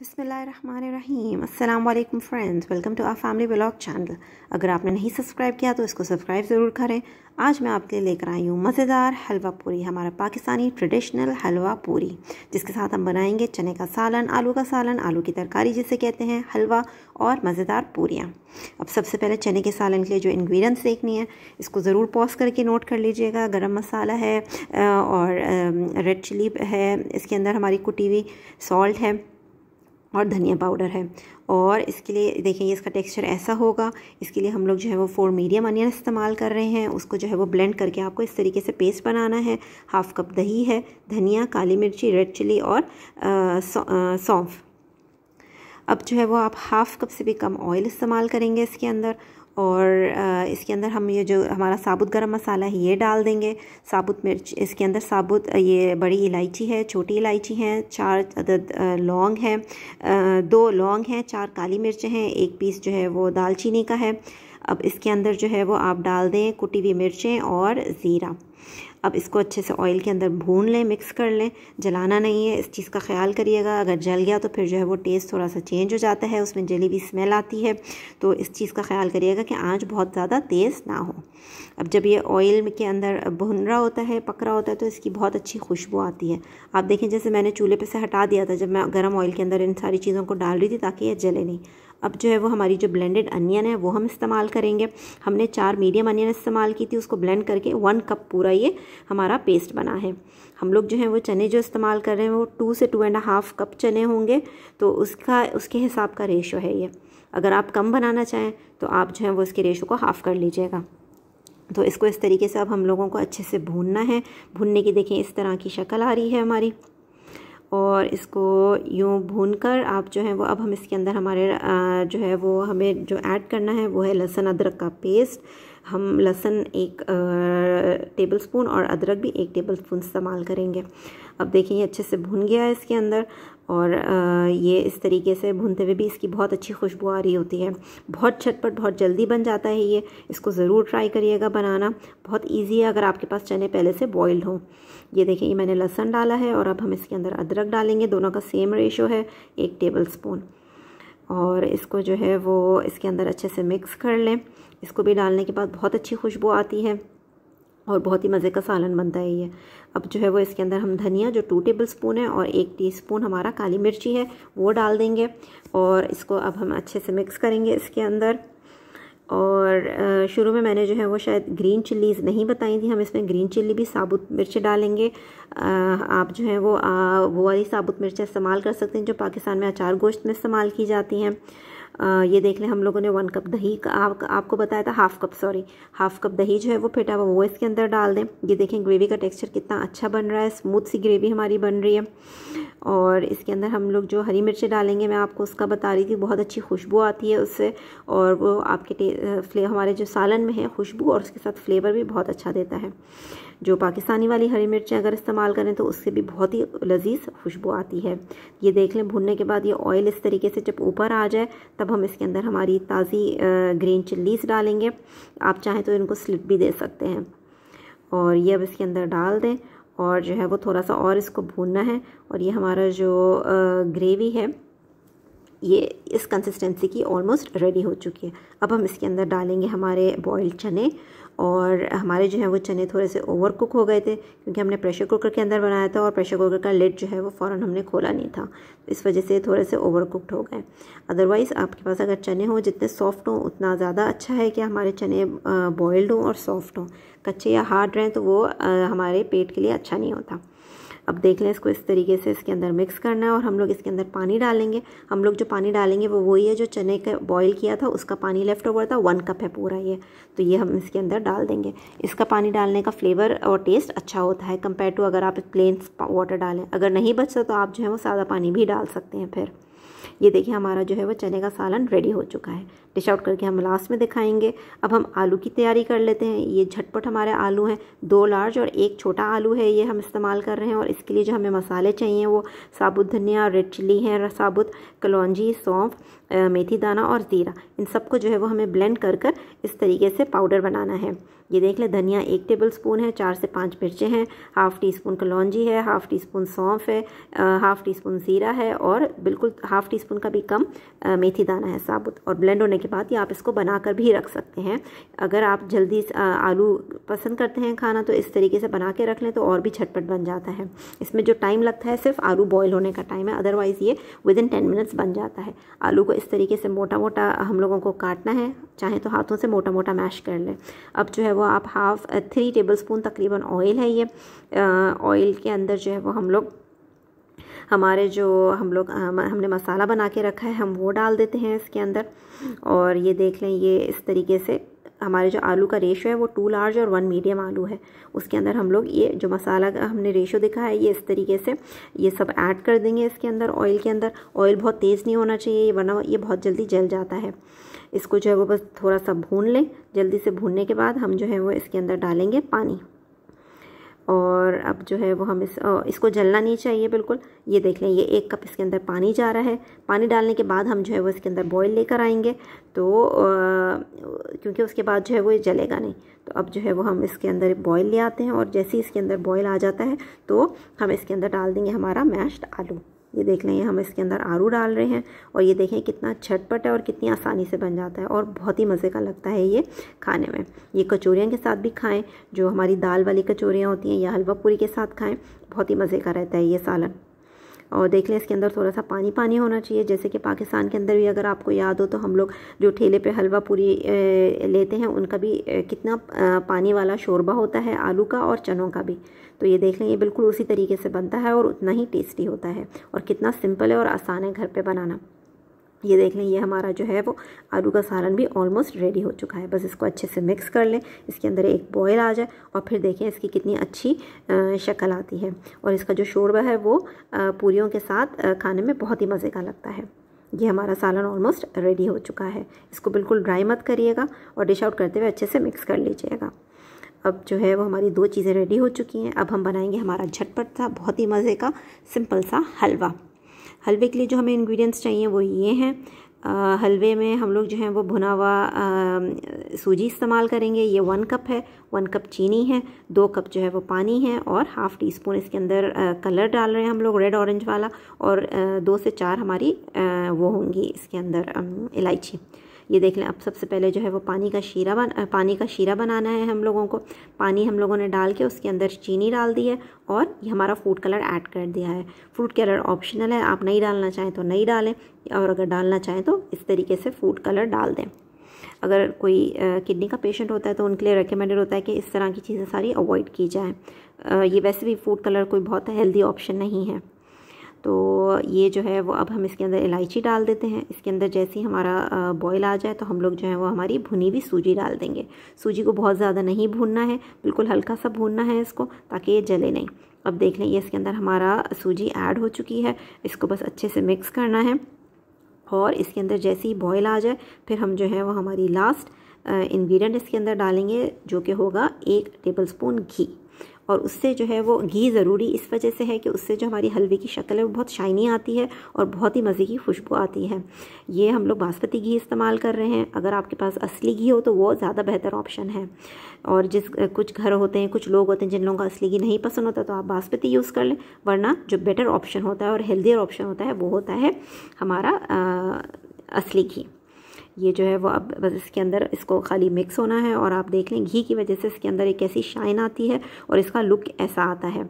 बिसमीम असल friends welcome to our family blog channel अगर आपने नहीं सब्सक्राइब किया तो इसको सब्सक्राइब ज़रूर करें आज मैं आपके लिए लेकर आई हूँ मज़ेदार हलवा पूरी हमारा पाकिस्तानी ट्रेडिशनल हलवा पूरी जिसके साथ हम बनाएंगे चने का सालन आलू का सालन आलू की तरकारी जिसे कहते हैं हलवा और मज़ेदार पूरियाँ अब सबसे पहले चने के सालन के लिए जो इन्ग्रीडियंट्स देखनी है इसको ज़रूर पॉज करके नोट कर लीजिएगा गर्म मसाला है और रेड चिली है इसके अंदर हमारी कुटी हुई सॉल्ट है और धनिया पाउडर है और इसके लिए देखेंगे इसका टेक्सचर ऐसा होगा इसके लिए हम लोग जो है वो फोर मीडियम अनियन इस्तेमाल कर रहे हैं उसको जो है वो ब्लेंड करके आपको इस तरीके से पेस्ट बनाना है हाफ़ कप दही है धनिया काली मिर्ची रेड चिली और सौंफ अब जो है वो आप हाफ़ कप से भी कम ऑयल इस्तेमाल करेंगे इसके अंदर और इसके अंदर हम ये जो हमारा साबुत गरम मसाला है ये डाल देंगे साबुत मिर्च इसके अंदर साबुत ये बड़ी इलायची है छोटी इलायची हैं चार अदद लौंग है दो लौंग हैं चार काली मिर्च हैं एक पीस जो है वो दालचीनी का है अब इसके अंदर जो है वो आप डाल दें कुटी हुई मिर्चें और ज़ीरा अब इसको अच्छे से ऑयल के अंदर भून लें मिक्स कर लें जलाना नहीं है इस चीज़ का ख्याल करिएगा अगर जल गया तो फिर जो है वो टेस्ट थोड़ा सा चेंज हो जाता है उसमें जली भी स्मेल आती है तो इस चीज़ का ख्याल करिएगा कि आँच बहुत ज़्यादा तेज़ ना हो अब जब ये ऑयल के अंदर भुन रहा होता है पक रहा होता है तो इसकी बहुत अच्छी खुशबू आती है आप देखें जैसे मैंने चूल्हे पर से हटा दिया था जब मैं गर्म ऑयल के अंदर इन सारी चीज़ों को डाल रही थी ताकि ये जले नहीं अब जो है वो हमारी जो ब्लेंडेड अनियन है वो हम इस्तेमाल करेंगे हमने चार मीडियम अनियन इस्तेमाल की थी उसको ब्लेंड करके वन कप पूरा ये हमारा पेस्ट बना है हम लोग जो है वो चने जो इस्तेमाल कर रहे हैं वो टू से टू एंड हाफ़ कप चने होंगे तो उसका उसके हिसाब का रेशो है ये अगर आप कम बनाना चाहें तो आप जो है वो इसके रेशो को हाफ़ कर लीजिएगा तो इसको इस तरीके से अब हम लोगों को अच्छे से भूनना है भूनने की देखें इस तरह की शक्ल आ रही है हमारी और इसको यूँ भून कर आप जो है वो अब हम इसके अंदर हमारे जो है वो हमें जो ऐड करना है वो है लहसुन अदरक का पेस्ट हम लहसुन एक टेबल स्पून और अदरक भी एक टेबल स्पून इस्तेमाल करेंगे अब देखिए अच्छे से भून गया है इसके अंदर और ये इस तरीके से भूनते हुए भी इसकी बहुत अच्छी खुशबू आ रही होती है बहुत छटपट बहुत जल्दी बन जाता है ये इसको ज़रूर ट्राई करिएगा बनाना बहुत ईजी है अगर आपके पास चने पहले से बॉयल्ड हों ये देखिए ये मैंने लहसन डाला है और अब हम इसके अंदर अदरक डालेंगे दोनों का सेम रेशो है एक टेबल स्पून और इसको जो है वो इसके अंदर अच्छे से मिक्स कर लें इसको भी डालने के बाद बहुत अच्छी खुशबू आती है और बहुत ही मज़े का सालन बनता है ये अब जो है वो इसके अंदर हम धनिया जो टू टेबल स्पून है और एक टीस्पून हमारा काली मिर्ची है वो डाल देंगे और इसको अब हम अच्छे से मिक्स करेंगे इसके अंदर और शुरू में मैंने जो है वो शायद ग्रीन चिल्लीज़ नहीं बताई थी हम इसमें ग्रीन चिल्ली भी साबुत मिर्च डालेंगे आप जो है वो वो वाली साबुत मिर्च इस्तेमाल कर सकते हैं जो पाकिस्तान में अचार गोश्त में इस्तेमाल की जाती हैं ये देख लें हम लोगों ने वन कप दही का आप, आपको बताया था half cup sorry half cup दही जो है वो फिटा हुआ वो इसके अंदर डाल दें ये देखें ग्रेवी का टेक्सचर कितना अच्छा बन रहा है स्मूथ सी ग्रेवी हमारी बन रही है और इसके अंदर हम लोग जो हरी मिर्चें डालेंगे मैं आपको उसका बता रही थी बहुत अच्छी खुशबू आती है उससे और वो आपके फ्ले हमारे जो सालन में है खुशबू और उसके साथ फ्लेवर भी बहुत अच्छा देता है जो पाकिस्तानी वाली हरी मिर्चें अगर इस्तेमाल करें तो उससे भी बहुत ही लजीज खुशबू आती है ये देख लें भुनने के बाद ये ऑयल इस तरीके से जब ऊपर आ जाए तब अब हम इसके अंदर हमारी ताज़ी ग्रीन चिल्लीज डालेंगे आप चाहें तो इनको स्लिप भी दे सकते हैं और ये अब इसके अंदर डाल दें और जो है वो थोड़ा सा और इसको भूनना है और ये हमारा जो ग्रेवी है ये इस कंसिस्टेंसी की ऑलमोस्ट रेडी हो चुकी है अब हम इसके अंदर डालेंगे हमारे बॉयल्ड चने और हमारे जो है वो चने थोड़े से ओवर कुक हो गए थे क्योंकि हमने प्रेशर कुकर के अंदर बनाया था और प्रेशर कुकर का लिड जो है वो फ़ौरन हमने खोला नहीं था तो इस वजह से थोड़े से ओवर कुकड हो गए अदरवाइज़ आपके पास अगर चने हों जितने सॉफ्ट हों उतना ज़्यादा अच्छा है कि हमारे चने बॉयल्ड हों और सॉफ्ट हों कच्चे या हार्ड रहें तो वो हमारे पेट के लिए अच्छा नहीं होता अब देख लें इसको इस तरीके से इसके अंदर मिक्स करना है और हम लोग इसके अंदर पानी डालेंगे हम लोग जो पानी डालेंगे वो वही है जो चने का बॉईल किया था उसका पानी लेफ्ट ओवर था वन कप है पूरा ये तो ये हम इसके अंदर डाल देंगे इसका पानी डालने का फ्लेवर और टेस्ट अच्छा होता है कंपेयर टू अगर आप प्लेन वाटर डालें अगर नहीं बचता तो आप जो है वो सादा पानी भी डाल सकते हैं फिर ये देखिए हमारा जो है वो चने का सालन रेडी हो चुका है डिश आउट करके हम लास्ट में दिखाएंगे अब हम आलू की तैयारी कर लेते हैं ये झटपट हमारे आलू हैं दो लार्ज और एक छोटा आलू है ये हम इस्तेमाल कर रहे हैं और इसके लिए जो हमें मसाले चाहिए वो साबुत धनिया रेड चिली है साबुत कलौजी सौंफ मेथी दाना और ज़ीरा इन सबको जो है वो हमें ब्लेंड कर कर इस तरीके से पाउडर बनाना है ये देख लें धनिया एक टेबल स्पून है चार से पाँच मिर्चें हैं हाफ़ टी स्पून कलौजी है हाफ़ टी स्पून सौंफ है हाफ़ टी स्पून ज़ीरा है और बिल्कुल हाफ़ टी स्पून का भी कम मेथी दाना है साबुत और ब्लेंड होने के बाद ये आप इसको बना कर भी रख सकते हैं अगर आप जल्दी आलू पसंद करते हैं खाना तो इस तरीके से बना के रख लें तो और भी झटपट बन जाता है इसमें जो टाइम लगता है सिर्फ आलू बॉयल होने का टाइम है अदरवाइज़ ये विद इन टेन मिनट्स बन जाता है आलू को इस तरीके से मोटा मोटा हम लोगों को काटना है चाहे तो हाथों से मोटा मोटा मैश कर लें अब जो है वो आप हाफ थ्री टेबल स्पून तकरीबन ऑयल है ये ऑयल के अंदर जो है वो हम लोग हमारे जो हम लोग हमने मसाला बना के रखा है हम वो डाल देते हैं इसके अंदर और ये देख लें ये इस तरीके से हमारे जो आलू का रेशो है वो टू लार्ज और वन मीडियम आलू है उसके अंदर हम लोग ये जो मसाला का हमने रेशो देखा है ये इस तरीके से ये सब ऐड कर देंगे इसके अंदर ऑयल के अंदर ऑयल बहुत तेज़ नहीं होना चाहिए ये वरना ये बहुत जल्दी जल जाता है इसको जो है वो बस थोड़ा सा भून लें जल्दी से भूनने के बाद हम जो है वो इसके अंदर डालेंगे पानी और अब जो है वो हम इस इसको जलना नहीं चाहिए बिल्कुल ये देख लें ये एक कप इसके अंदर पानी जा रहा है पानी डालने के बाद हम जो है वो इसके अंदर बॉयल लेकर आएंगे तो आ, क्योंकि उसके बाद जो है वो ये जलेगा नहीं तो अब जो है वो हम इसके अंदर बॉयल ले आते हैं और जैसे ही इसके अंदर बॉयल आ जाता है तो हम इसके अंदर डाल देंगे हमारा मैश्ड आलू ये देख लें हम इसके अंदर आरू डाल रहे हैं और ये देखें कितना छटपट है और कितनी आसानी से बन जाता है और बहुत ही मज़े का लगता है ये खाने में ये कचोरियाँ के साथ भी खाएं जो हमारी दाल वाली कचौरियाँ होती हैं या हलवा पूरी के साथ खाएं बहुत ही मज़े का रहता है ये सालन और देख लें इसके अंदर थोड़ा सा पानी पानी होना चाहिए जैसे कि पाकिस्तान के अंदर भी अगर आपको याद हो तो हम लोग जो ठेले पे हलवा पूरी लेते हैं उनका भी कितना पानी वाला शोरबा होता है आलू का और चनों का भी तो ये देख लें ये बिल्कुल उसी तरीके से बनता है और उतना ही टेस्टी होता है और कितना सिंपल है और आसान है घर पर बनाना ये देख लें ये हमारा जो है वो आलू का सालन भी ऑलमोस्ट रेडी हो चुका है बस इसको अच्छे से मिक्स कर लें इसके अंदर एक बॉयल आ जाए और फिर देखें इसकी कितनी अच्छी शक्ल आती है और इसका जो शोरबा है वो पूरियों के साथ खाने में बहुत ही मज़े का लगता है ये हमारा सालन ऑलमोस्ट रेडी हो चुका है इसको बिल्कुल ड्राई मत करिएगा और डिश आउट करते हुए अच्छे से मिक्स कर लीजिएगा अब जो है वो हमारी दो चीज़ें रेडी हो चुकी हैं अब हम बनाएंगे हमारा झटपट सा बहुत ही मज़े का सिंपल सा हलवा हलवे के लिए जो हमें इंग्रेडिएंट्स चाहिए वो ये हैं हलवे में हम लोग जो हैं वो भुना हुआ सूजी इस्तेमाल करेंगे ये वन कप है वन कप चीनी है दो कप जो है वो पानी है और हाफ़ टी स्पून इसके अंदर आ, कलर डाल रहे हैं हम लोग रेड ऑरेंज वाला और आ, दो से चार हमारी आ, वो होंगी इसके अंदर इलायची ये देख लें अब सबसे पहले जो है वो पानी का शीरा बन पानी का शीरा बनाना है हम लोगों को पानी हम लोगों ने डाल के उसके अंदर चीनी डाल दी है और ये हमारा फूड कलर ऐड कर दिया है फूड कलर ऑप्शनल है आप नहीं डालना चाहें तो नहीं डालें और अगर डालना चाहें तो इस तरीके से फूड कलर डाल दें अगर कोई किडनी का पेशेंट होता है तो उनके लिए रिकमेंडेड होता है कि इस तरह की चीज़ें सारी अवॉइड की जाएँ ये वैसे भी फूड कलर कोई बहुत हेल्दी ऑप्शन नहीं है तो ये जो है वो अब हम इसके अंदर इलायची डाल देते हैं इसके अंदर जैसे ही हमारा बॉयल आ जाए तो हम लोग जो है वो हमारी भुनी हुई सूजी डाल देंगे सूजी को बहुत ज़्यादा नहीं भूनना है बिल्कुल हल्का सा भूनना है इसको ताकि ये जले नहीं अब देख लें ये इसके अंदर हमारा सूजी ऐड हो चुकी है इसको बस अच्छे से मिक्स करना है और इसके अंदर जैसे ही बॉयल आ जाए फिर हम जो है वो हमारी लास्ट इन्ग्रीडियंट इसके अंदर डालेंगे जो कि होगा एक स्पून घी और उससे जो है वो घी ज़रूरी इस वजह से है कि उससे जो हमारी हलवे की शक्ल है वो बहुत शाइनी आती है और बहुत ही मज़े की खुशबू आती है ये हम लोग बासमती घी इस्तेमाल कर रहे हैं अगर आपके पास असली घी हो तो वो ज़्यादा बेहतर ऑप्शन है और जिस कुछ घर होते हैं कुछ लोग होते हैं जिन लोगों का असली घी नहीं पसंद होता तो आप बासमती यूज़ कर लें वरना जो बेटर ऑप्शन होता है और हेल्दियर ऑप्शन होता है वो होता है हमारा असली घी ये जो है वो अब बस इसके अंदर इसको खाली मिक्स होना है और आप देख लें घी की वजह से इसके अंदर एक ऐसी शाइन आती है और इसका लुक ऐसा आता है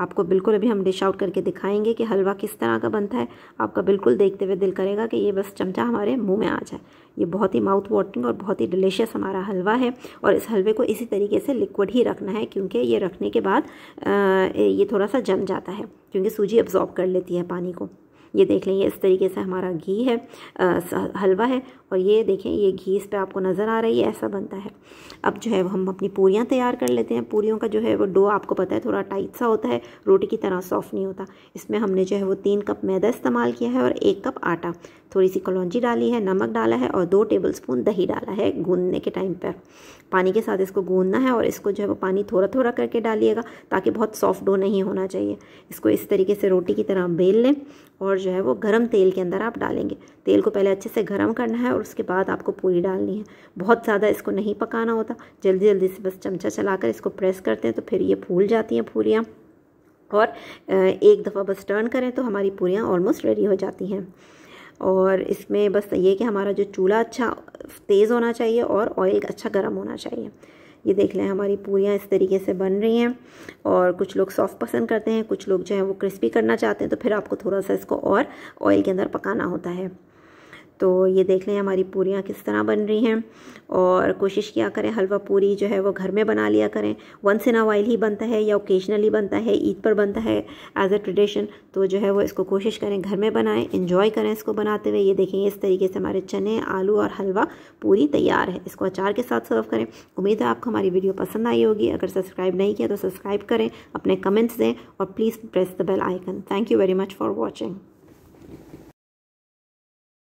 आपको बिल्कुल अभी हम डिश आउट करके दिखाएंगे कि हलवा किस तरह का बनता है आपका बिल्कुल देखते हुए दिल करेगा कि ये बस चमचा हमारे मुंह में आ जाए ये बहुत ही माउथ वाटरिंग और बहुत ही डिलीशियस हमारा हलवा है और इस हलवे को इसी तरीके से लिक्विड ही रखना है क्योंकि ये रखने के बाद ये थोड़ा सा जम जाता है क्योंकि सूजी अब्जॉर्ब कर लेती है पानी को ये देख लें ये इस तरीके से हमारा घी है हलवा है और ये देखें ये घी इस पर आपको नज़र आ रही है ऐसा बनता है अब जो है हम अपनी पूरियाँ तैयार कर लेते हैं पूरियों का जो है वो डो आपको पता है थोड़ा टाइट सा होता है रोटी की तरह सॉफ्ट नहीं होता इसमें हमने जो है वो तीन कप मैदा इस्तेमाल किया है और एक कप आटा थोड़ी सी कलौजी डाली है नमक डाला है और दो टेबल स्पून दही डाला है गूंदने के टाइम पर पानी के साथ इसको गूंदना है और इसको जो है वो पानी थोड़ा थोड़ा करके डालिएगा ताकि बहुत सॉफ्ट डो नहीं होना चाहिए इसको इस तरीके से रोटी की तरह बेल लें और जो जो है वो गर्म तेल के अंदर आप डालेंगे तेल को पहले अच्छे से गर्म करना है और उसके बाद आपको पूरी डालनी है बहुत ज़्यादा इसको नहीं पकाना होता जल्दी जल्दी से बस चमचा चलाकर इसको प्रेस करते हैं तो फिर ये फूल जाती हैं पूरियाँ और एक दफ़ा बस टर्न करें तो हमारी पूरियाँ ऑलमोस्ट रेडी हो जाती हैं और इसमें बस ये कि हमारा जो चूल्हा अच्छा तेज़ होना चाहिए और ऑयल अच्छा गर्म होना चाहिए ये देख लें हमारी पूरियाँ इस तरीके से बन रही हैं और कुछ लोग सॉफ्ट पसंद करते हैं कुछ लोग जो है वो क्रिस्पी करना चाहते हैं तो फिर आपको थोड़ा सा इसको और ऑयल के अंदर पकाना होता है तो ये देख लें हमारी पूरियाँ किस तरह बन रही हैं और कोशिश किया करें हलवा पूरी जो है वो घर में बना लिया करें once in a while he बनता है या ओकेजनली बनता है ईद पर बनता है एज अ ट्रेडिशन तो जो है वो इसको कोशिश करें घर में बनाएं इन्जॉय करें इसको बनाते हुए ये देखें इस तरीके से हमारे चने आलू और हलवा पूरी तैयार है इसको अचार के साथ सर्व करें उम्मीद है आपको हमारी वीडियो पसंद आई होगी अगर सब्सक्राइब नहीं किया तो सब्सक्राइब करें अपने कमेंट्स दें और please press the bell icon thank you very much for watching